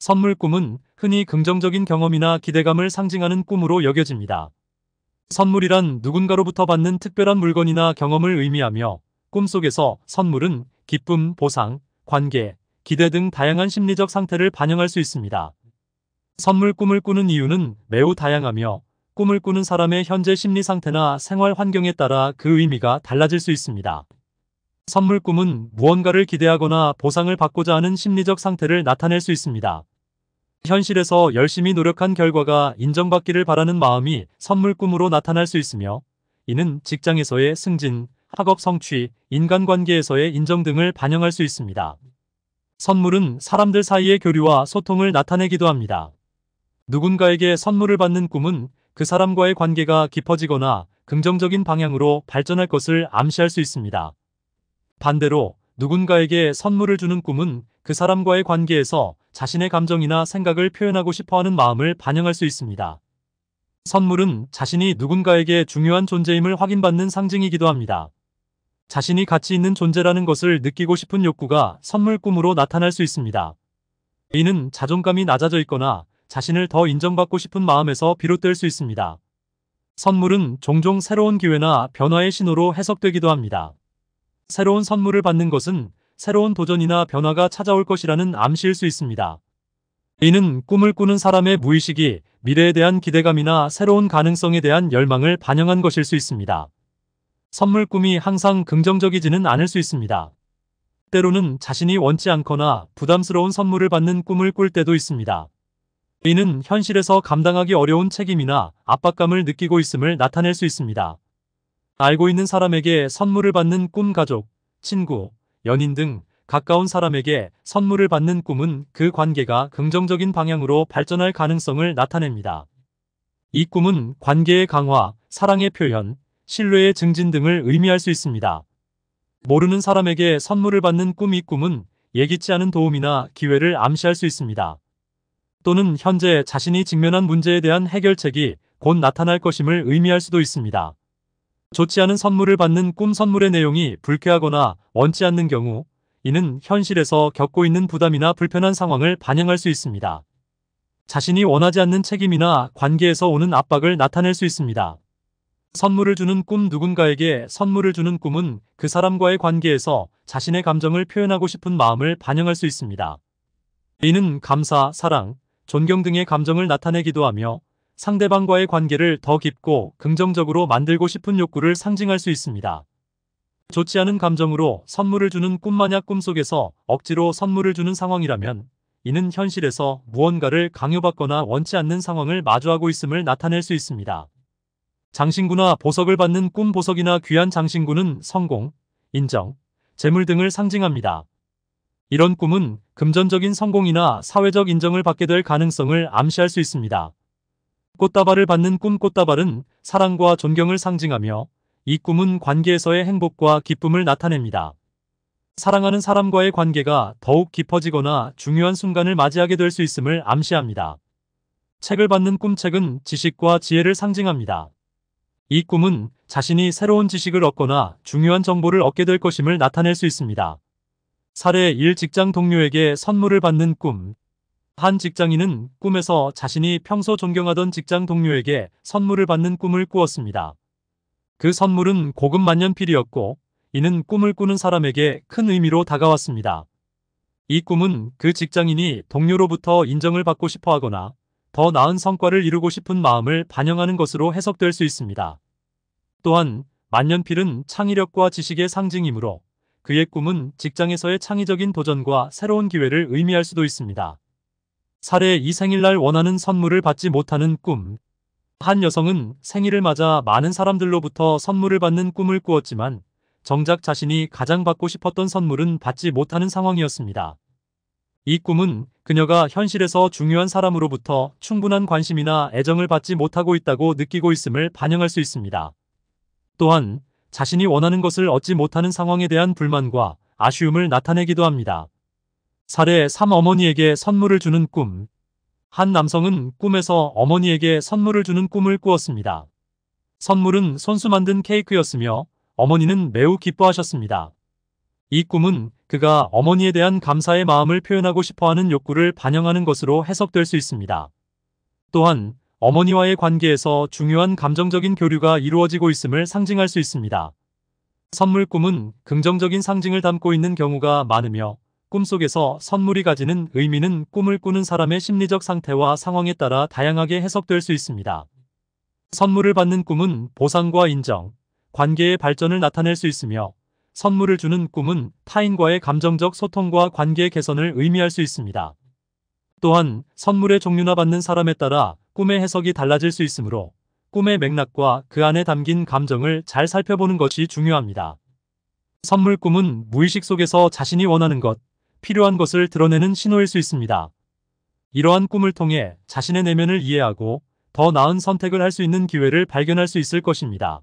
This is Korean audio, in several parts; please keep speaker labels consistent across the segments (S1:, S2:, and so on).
S1: 선물 꿈은 흔히 긍정적인 경험이나 기대감을 상징하는 꿈으로 여겨집니다. 선물이란 누군가로부터 받는 특별한 물건이나 경험을 의미하며 꿈속에서 선물은 기쁨, 보상, 관계, 기대 등 다양한 심리적 상태를 반영할 수 있습니다. 선물 꿈을 꾸는 이유는 매우 다양하며 꿈을 꾸는 사람의 현재 심리 상태나 생활 환경에 따라 그 의미가 달라질 수 있습니다. 선물 꿈은 무언가를 기대하거나 보상을 받고자 하는 심리적 상태를 나타낼 수 있습니다. 현실에서 열심히 노력한 결과가 인정받기를 바라는 마음이 선물 꿈으로 나타날 수 있으며 이는 직장에서의 승진, 학업 성취, 인간관계에서의 인정 등을 반영할 수 있습니다. 선물은 사람들 사이의 교류와 소통을 나타내기도 합니다. 누군가에게 선물을 받는 꿈은 그 사람과의 관계가 깊어지거나 긍정적인 방향으로 발전할 것을 암시할 수 있습니다. 반대로 누군가에게 선물을 주는 꿈은 그 사람과의 관계에서 자신의 감정이나 생각을 표현하고 싶어하는 마음을 반영할 수 있습니다. 선물은 자신이 누군가에게 중요한 존재임을 확인받는 상징이기도 합니다. 자신이 가치 있는 존재라는 것을 느끼고 싶은 욕구가 선물 꿈으로 나타날 수 있습니다. 이는 자존감이 낮아져 있거나 자신을 더 인정받고 싶은 마음에서 비롯될 수 있습니다. 선물은 종종 새로운 기회나 변화의 신호로 해석되기도 합니다. 새로운 선물을 받는 것은 새로운 도전이나 변화가 찾아올 것이라는 암시일 수 있습니다. 이는 꿈을 꾸는 사람의 무의식이 미래에 대한 기대감이나 새로운 가능성에 대한 열망을 반영한 것일 수 있습니다. 선물 꿈이 항상 긍정적이지는 않을 수 있습니다. 때로는 자신이 원치 않거나 부담스러운 선물을 받는 꿈을 꿀 때도 있습니다. 이는 현실에서 감당하기 어려운 책임이나 압박감을 느끼고 있음을 나타낼 수 있습니다. 알고 있는 사람에게 선물을 받는 꿈 가족, 친구, 연인 등 가까운 사람에게 선물을 받는 꿈은 그 관계가 긍정적인 방향으로 발전할 가능성을 나타냅니다. 이 꿈은 관계의 강화, 사랑의 표현, 신뢰의 증진 등을 의미할 수 있습니다. 모르는 사람에게 선물을 받는 꿈 이 꿈은 예기치 않은 도움이나 기회를 암시할 수 있습니다. 또는 현재 자신이 직면한 문제에 대한 해결책이 곧 나타날 것임을 의미할 수도 있습니다. 좋지 않은 선물을 받는 꿈 선물의 내용이 불쾌하거나 원치 않는 경우 이는 현실에서 겪고 있는 부담이나 불편한 상황을 반영할 수 있습니다. 자신이 원하지 않는 책임이나 관계에서 오는 압박을 나타낼 수 있습니다. 선물을 주는 꿈 누군가에게 선물을 주는 꿈은 그 사람과의 관계에서 자신의 감정을 표현하고 싶은 마음을 반영할 수 있습니다. 이는 감사, 사랑, 존경 등의 감정을 나타내기도 하며 상대방과의 관계를 더 깊고 긍정적으로 만들고 싶은 욕구를 상징할 수 있습니다. 좋지 않은 감정으로 선물을 주는 꿈마약 꿈속에서 억지로 선물을 주는 상황이라면 이는 현실에서 무언가를 강요받거나 원치 않는 상황을 마주하고 있음을 나타낼 수 있습니다. 장신구나 보석을 받는 꿈 보석이나 귀한 장신구는 성공, 인정, 재물 등을 상징합니다. 이런 꿈은 금전적인 성공이나 사회적 인정을 받게 될 가능성을 암시할 수 있습니다. 꽃다발을 받는 꿈 꽃다발은 사랑과 존경을 상징하며 이 꿈은 관계에서의 행복과 기쁨을 나타냅니다. 사랑하는 사람과의 관계가 더욱 깊어지거나 중요한 순간을 맞이하게 될 수 있음을 암시합니다. 책을 받는 꿈책은 지식과 지혜를 상징합니다. 이 꿈은 자신이 새로운 지식을 얻거나 중요한 정보를 얻게 될 것임을 나타낼 수 있습니다. 사례 1 직장 동료에게 선물을 받는 꿈한 직장인은 꿈에서 자신이 평소 존경하던 직장 동료에게 선물을 받는 꿈을 꾸었습니다. 그 선물은 고급 만년필이었고 이는 꿈을 꾸는 사람에게 큰 의미로 다가왔습니다. 이 꿈은 그 직장인이 동료로부터 인정을 받고 싶어 하거나 더 나은 성과를 이루고 싶은 마음을 반영하는 것으로 해석될 수 있습니다. 또한 만년필은 창의력과 지식의 상징이므로 그의 꿈은 직장에서의 창의적인 도전과 새로운 기회를 의미할 수도 있습니다. 사례 이 생일날 원하는 선물을 받지 못하는 꿈. 한 여성은 생일을 맞아 많은 사람들로부터 선물을 받는 꿈을 꾸었지만 정작 자신이 가장 받고 싶었던 선물은 받지 못하는 상황이었습니다. 이 꿈은 그녀가 현실에서 중요한 사람으로부터 충분한 관심이나 애정을 받지 못하고 있다고 느끼고 있음을 반영할 수 있습니다. 또한 자신이 원하는 것을 얻지 못하는 상황에 대한 불만과 아쉬움을 나타내기도 합니다. 사례 3 어머니에게 선물을 주는 꿈. 한 남성은 꿈에서 어머니에게 선물을 주는 꿈을 꾸었습니다. 선물은 손수 만든 케이크였으며 어머니는 매우 기뻐하셨습니다. 이 꿈은 그가 어머니에 대한 감사의 마음을 표현하고 싶어하는 욕구를 반영하는 것으로 해석될 수 있습니다. 또한 어머니와의 관계에서 중요한 감정적인 교류가 이루어지고 있음을 상징할 수 있습니다. 선물 꿈은 긍정적인 상징을 담고 있는 경우가 많으며 꿈속에서 선물이 가지는 의미는 꿈을 꾸는 사람의 심리적 상태와 상황에 따라 다양하게 해석될 수 있습니다. 선물을 받는 꿈은 보상과 인정, 관계의 발전을 나타낼 수 있으며 선물을 주는 꿈은 타인과의 감정적 소통과 관계 개선을 의미할 수 있습니다. 또한 선물의 종류나 받는 사람에 따라 꿈의 해석이 달라질 수 있으므로 꿈의 맥락과 그 안에 담긴 감정을 잘 살펴보는 것이 중요합니다. 선물 꿈은 무의식 속에서 자신이 원하는 것, 필요한 것을 드러내는 신호일 수 있습니다. 이러한 꿈을 통해 자신의 내면을 이해하고 더 나은 선택을 할 수 있는 기회를 발견할 수 있을 것입니다.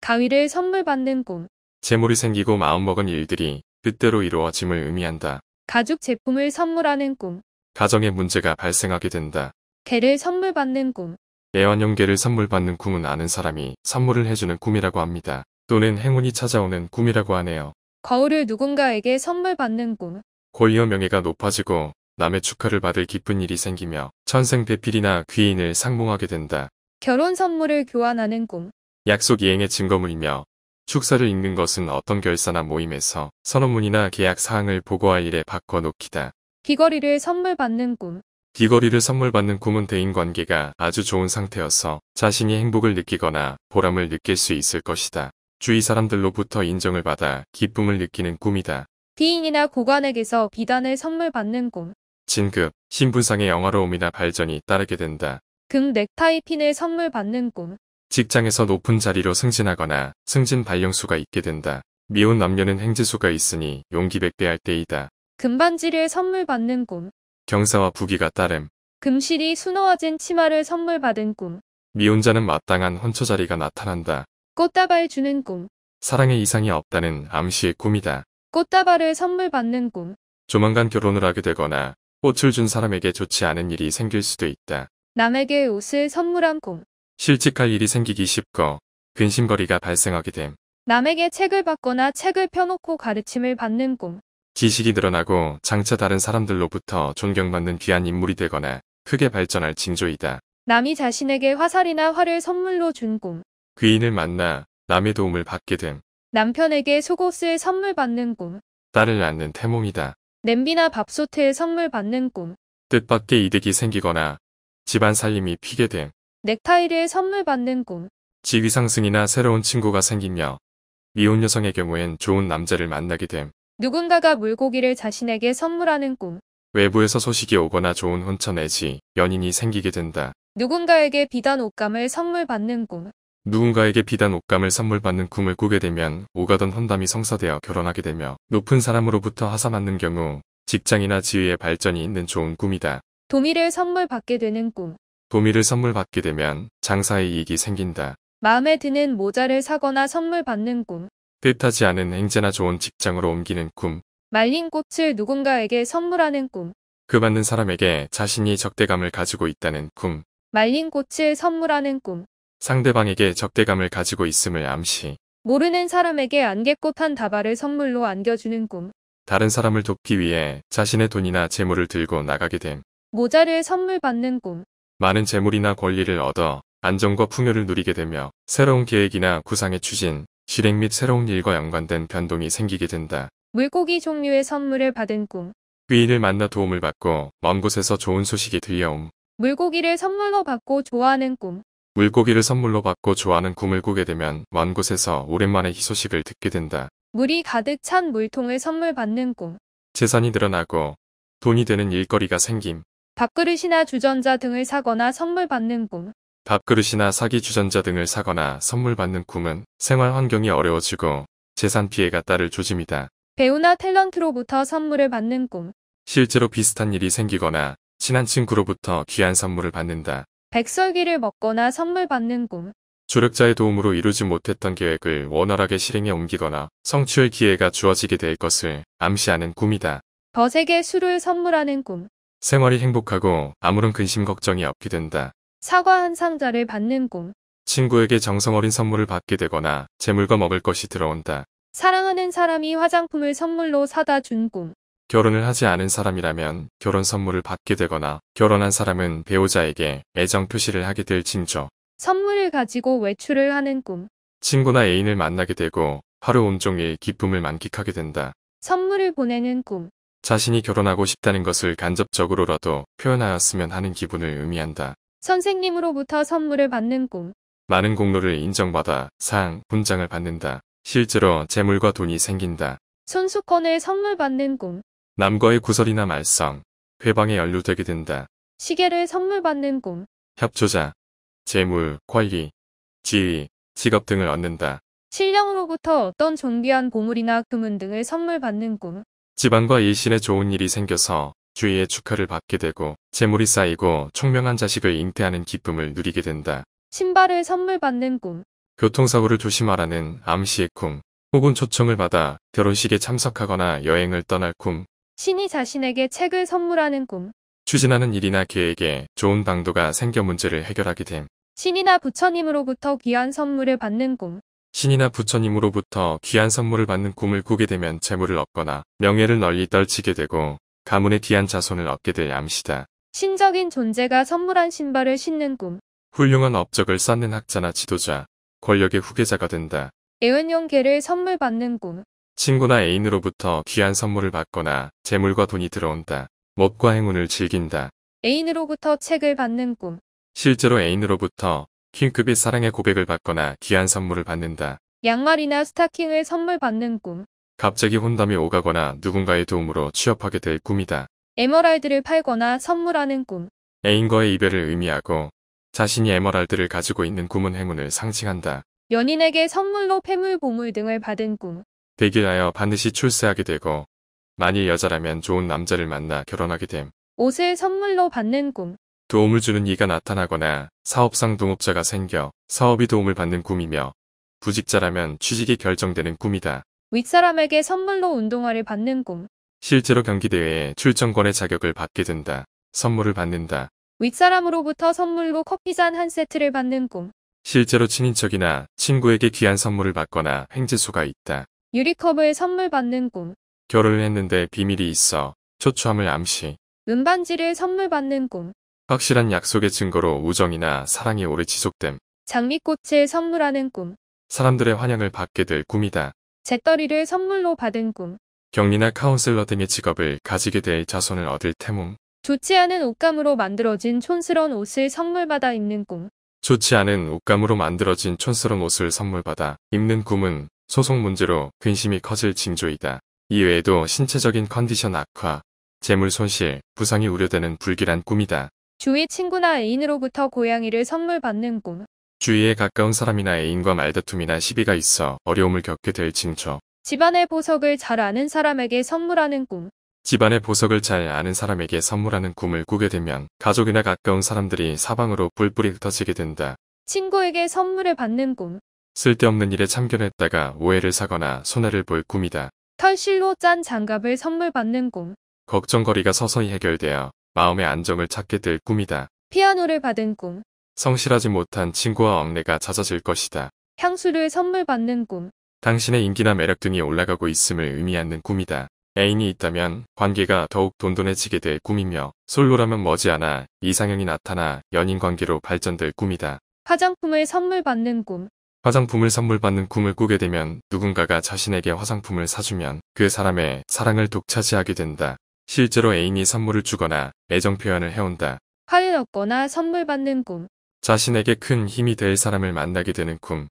S2: 가위를 선물 받는 꿈.
S3: 재물이 생기고 마음먹은 일들이 뜻대로 이루어짐을 의미한다.
S2: 가죽 제품을 선물하는 꿈.
S3: 가정의 문제가 발생하게 된다.
S2: 개를 선물 받는 꿈.
S3: 애완용 개를 선물 받는 꿈은 아는 사람이 선물을 해주는 꿈이라고 합니다. 또는 행운이 찾아오는 꿈이라고 하네요.
S2: 거울을 누군가에게 선물 받는 꿈.
S3: 고위어 명예가 높아지고 남의 축하를 받을 기쁜 일이 생기며 천생 배필이나 귀인을 상봉하게 된다.
S2: 결혼 선물을 교환하는 꿈.
S3: 약속 이행의 증거물이며 축사를 읽는 것은 어떤 결사나 모임에서 선언문이나 계약 사항을 보고할 일에 바꿔놓기다.
S2: 귀걸이를 선물 받는 꿈.
S3: 귀걸이를 선물 받는 꿈은 대인관계가 아주 좋은 상태여서 자신이 행복을 느끼거나 보람을 느낄 수 있을 것이다. 주위 사람들로부터 인정을 받아 기쁨을 느끼는 꿈이다.
S2: 귀인이나 고관에게서 비단을 선물 받는 꿈.
S3: 진급, 신분상의 영화로움이나 발전이 따르게 된다.
S2: 금 넥타이 핀을 선물 받는 꿈.
S3: 직장에서 높은 자리로 승진하거나 승진 발령수가 있게 된다. 미혼 남녀는 행지수가 있으니 용기 백배할 때이다.
S2: 금반지를 선물 받는 꿈.
S3: 경사와 부기가 따름.
S2: 금실이 수놓아진 치마를 선물 받은 꿈.
S3: 미혼자는 마땅한 혼처자리가 나타난다.
S2: 꽃다발 주는 꿈.
S3: 사랑에 이상이 없다는 암시의 꿈이다.
S2: 꽃다발을 선물 받는 꿈.
S3: 조만간 결혼을 하게 되거나 꽃을 준 사람에게 좋지 않은 일이 생길 수도 있다.
S2: 남에게 옷을 선물한 꿈.
S3: 실직할 일이 생기기 쉽고 근심거리가 발생하게 됨.
S2: 남에게 책을 받거나 책을 펴놓고 가르침을 받는 꿈.
S3: 지식이 늘어나고 장차 다른 사람들로부터 존경받는 귀한 인물이 되거나 크게 발전할 징조이다.
S2: 남이 자신에게 화살이나 활을 선물로 준 꿈.
S3: 귀인을 만나 남의 도움을 받게 됨.
S2: 남편에게 속옷을 선물 받는 꿈.
S3: 딸을 낳는 태몽이다.
S2: 냄비나 밥솥을 선물 받는 꿈.
S3: 뜻밖의 이득이 생기거나 집안 살림이 피게 됨.
S2: 넥타이를 선물 받는 꿈.
S3: 지위 상승이나 새로운 친구가 생기며 미혼 여성의 경우엔 좋은 남자를 만나게 됨.
S2: 누군가가 물고기를 자신에게 선물하는 꿈.
S3: 외부에서 소식이 오거나 좋은 혼처 내지 연인이 생기게 된다.
S2: 누군가에게 비단 옷감을 선물 받는 꿈.
S3: 누군가에게 비단 옷감을 선물받는 꿈을 꾸게 되면 오가던 혼담이 성사되어 결혼하게 되며 높은 사람으로부터 하사맞는 경우 직장이나 지위의 발전이 있는 좋은 꿈이다.
S2: 도미를 선물 받게 되는 꿈.
S3: 도미를 선물 받게 되면 장사의 이익이 생긴다.
S2: 마음에 드는 모자를 사거나 선물 받는 꿈.
S3: 뜻하지 않은 행제나 좋은 직장으로 옮기는 꿈.
S2: 말린 꽃을 누군가에게 선물하는 꿈.
S3: 그 받는 사람에게 자신이 적대감을 가지고 있다는 꿈.
S2: 말린 꽃을 선물하는 꿈.
S3: 상대방에게 적대감을 가지고 있음을 암시.
S2: 모르는 사람에게 안개꽃 한 다발을 선물로 안겨주는 꿈.
S3: 다른 사람을 돕기 위해 자신의 돈이나 재물을 들고 나가게 됨.
S2: 모자를 선물 받는 꿈.
S3: 많은 재물이나 권리를 얻어 안정과 풍요를 누리게 되며 새로운 계획이나 구상의 추진, 실행 및 새로운 일과 연관된 변동이 생기게 된다.
S2: 물고기 종류의 선물을 받은 꿈.
S3: 귀인을 만나 도움을 받고 먼 곳에서 좋은 소식이 들려옴.
S2: 물고기를 선물로 받고 좋아하는 꿈.
S3: 물고기를 선물로 받고 좋아하는 구물국에 되면 먼 곳에서 오랜만에 희소식을 듣게 된다.
S2: 물이 가득 찬 물통을 선물 받는 꿈.
S3: 재산이 늘어나고 돈이 되는 일거리가 생김.
S2: 밥그릇이나 주전자 등을 사거나 선물 받는 꿈.
S3: 밥그릇이나 사기 주전자 등을 사거나 선물 받는 꿈은 생활 환경이 어려워지고 재산 피해가 따를 조짐이다.
S2: 배우나 탤런트로부터 선물을 받는 꿈.
S3: 실제로 비슷한 일이 생기거나 친한 친구로부터 귀한 선물을 받는다.
S2: 백설기를 먹거나 선물 받는 꿈.
S3: 조력자의 도움으로 이루지 못했던 계획을 원활하게 실행에 옮기거나 성취의 기회가 주어지게 될 것을 암시하는 꿈이다.
S2: 벼세게 술을 선물하는 꿈.
S3: 생활이 행복하고 아무런 근심 걱정이 없게 된다.
S2: 사과 한 상자를 받는 꿈.
S3: 친구에게 정성어린 선물을 받게 되거나 재물과 먹을 것이 들어온다.
S2: 사랑하는 사람이 화장품을 선물로 사다 준 꿈.
S3: 결혼을 하지 않은 사람이라면 결혼 선물을 받게 되거나 결혼한 사람은 배우자에게 애정 표시를 하게 될 징조.
S2: 선물을 가지고 외출을 하는 꿈.
S3: 친구나 애인을 만나게 되고 하루 온종일 기쁨을 만끽하게 된다.
S2: 선물을 보내는 꿈.
S3: 자신이 결혼하고 싶다는 것을 간접적으로라도 표현하였으면 하는 기분을 의미한다.
S2: 선생님으로부터 선물을 받는 꿈.
S3: 많은 공로를 인정받아 상, 분장을 받는다. 실제로 재물과 돈이 생긴다.
S2: 손수건을 선물 받는 꿈.
S3: 남과의 구설이나 말썽, 회방에 연루되게 된다.
S2: 시계를 선물 받는 꿈.
S3: 협조자, 재물, 권리, 지위, 직업 등을 얻는다.
S2: 신령으로부터 어떤 존귀한 보물이나 금은 등을 선물 받는 꿈.
S3: 집안과 일신에 좋은 일이 생겨서 주위의 축하를 받게 되고 재물이 쌓이고 총명한 자식을 잉태하는 기쁨을 누리게 된다.
S2: 신발을 선물 받는 꿈.
S3: 교통사고를 조심하라는 암시의 꿈. 혹은 초청을 받아 결혼식에 참석하거나 여행을 떠날 꿈.
S2: 신이 자신에게 책을 선물하는 꿈.
S3: 추진하는 일이나 계획에 좋은 방도가 생겨 문제를 해결하게 됨.
S2: 신이나 부처님으로부터 귀한 선물을 받는 꿈.
S3: 신이나 부처님으로부터 귀한 선물을 받는 꿈을 꾸게 되면 재물을 얻거나 명예를 널리 떨치게 되고 가문의 귀한 자손을 얻게 될 암시다.
S2: 신적인 존재가 선물한 신발을 신는 꿈.
S3: 훌륭한 업적을 쌓는 학자나 지도자, 권력의 후계자가 된다.
S2: 애완용 개를 선물 받는 꿈.
S3: 친구나 애인으로부터 귀한 선물을 받거나 재물과 돈이 들어온다. 멋과 행운을 즐긴다.
S2: 애인으로부터 책을 받는 꿈.
S3: 실제로 애인으로부터 킹급의 사랑의 고백을 받거나 귀한 선물을 받는다.
S2: 양말이나 스타킹을 선물 받는 꿈.
S3: 갑자기 혼담이 오가거나 누군가의 도움으로 취업하게 될 꿈이다.
S2: 에머랄드를 팔거나 선물하는 꿈.
S3: 애인과의 이별을 의미하고 자신이 에머랄드를 가지고 있는 꿈은 행운을 상징한다.
S2: 연인에게 선물로 폐물 보물 등을 받은 꿈.
S3: 백일하여 반드시 출세하게 되고 만일 여자라면 좋은 남자를 만나 결혼하게 됨.
S2: 옷을 선물로 받는 꿈.
S3: 도움을 주는 이가 나타나거나 사업상 동업자가 생겨 사업이 도움을 받는 꿈이며 부직자라면 취직이 결정되는 꿈이다.
S2: 윗사람에게 선물로 운동화를 받는 꿈.
S3: 실제로 경기대회에 출전권의 자격을 받게 된다. 선물을 받는다.
S2: 윗사람으로부터 선물로 커피잔 한 세트를 받는 꿈.
S3: 실제로 친인척이나 친구에게 귀한 선물을 받거나 행재수가 있다.
S2: 유리컵을 선물 받는 꿈.
S3: 결혼을 했는데 비밀이 있어. 초초함을 암시.
S2: 은반지를 선물 받는 꿈.
S3: 확실한 약속의 증거로 우정이나 사랑이 오래 지속됨.
S2: 장미꽃을 선물하는 꿈.
S3: 사람들의 환영을 받게 될 꿈이다.
S2: 재떨이를 선물로 받은 꿈.
S3: 경리나 카운슬러 등의 직업을 가지게 될 자손을 얻을 태몽.
S2: 좋지 않은 옷감으로 만들어진 촌스러운 옷을 선물받아 입는 꿈.
S3: 좋지 않은 옷감으로 만들어진 촌스러운 옷을 선물받아 입는 꿈은 소송 문제로 근심이 커질 징조이다. 이외에도 신체적인 컨디션 악화, 재물 손실, 부상이 우려되는 불길한 꿈이다.
S2: 주위 친구나 애인으로부터 고양이를 선물 받는 꿈.
S3: 주위에 가까운 사람이나 애인과 말다툼이나 시비가 있어 어려움을 겪게 될 징조.
S2: 집안의 보석을 잘 아는 사람에게 선물하는 꿈.
S3: 집안의 보석을 잘 아는 사람에게 선물하는 꿈을 꾸게 되면 가족이나 가까운 사람들이 사방으로 뿔뿔이 흩어지게 된다.
S2: 친구에게 선물을 받는 꿈.
S3: 쓸데없는 일에 참견했다가 오해를 사거나 손해를 볼 꿈이다.
S2: 털실로 짠 장갑을 선물 받는 꿈.
S3: 걱정거리가 서서히 해결되어 마음의 안정을 찾게 될 꿈이다.
S2: 피아노를 받은 꿈.
S3: 성실하지 못한 친구와 왕래가 잦아질 것이다.
S2: 향수를 선물 받는 꿈.
S3: 당신의 인기나 매력 등이 올라가고 있음을 의미하는 꿈이다. 애인이 있다면 관계가 더욱 돈돈해지게 될 꿈이며 솔로라면 머지않아 이상형이 나타나 연인 관계로 발전될 꿈이다.
S2: 화장품을 선물 받는 꿈.
S3: 화장품을 선물받는 꿈을 꾸게 되면 누군가가 자신에게 화장품을 사주면 그 사람의 사랑을 독차지하게 된다. 실제로 애인이 선물을 주거나 애정 표현을 해온다.
S2: 화를 얻거나 선물받는 꿈. 자신에게 큰 힘이 될 사람을 만나게 되는 꿈.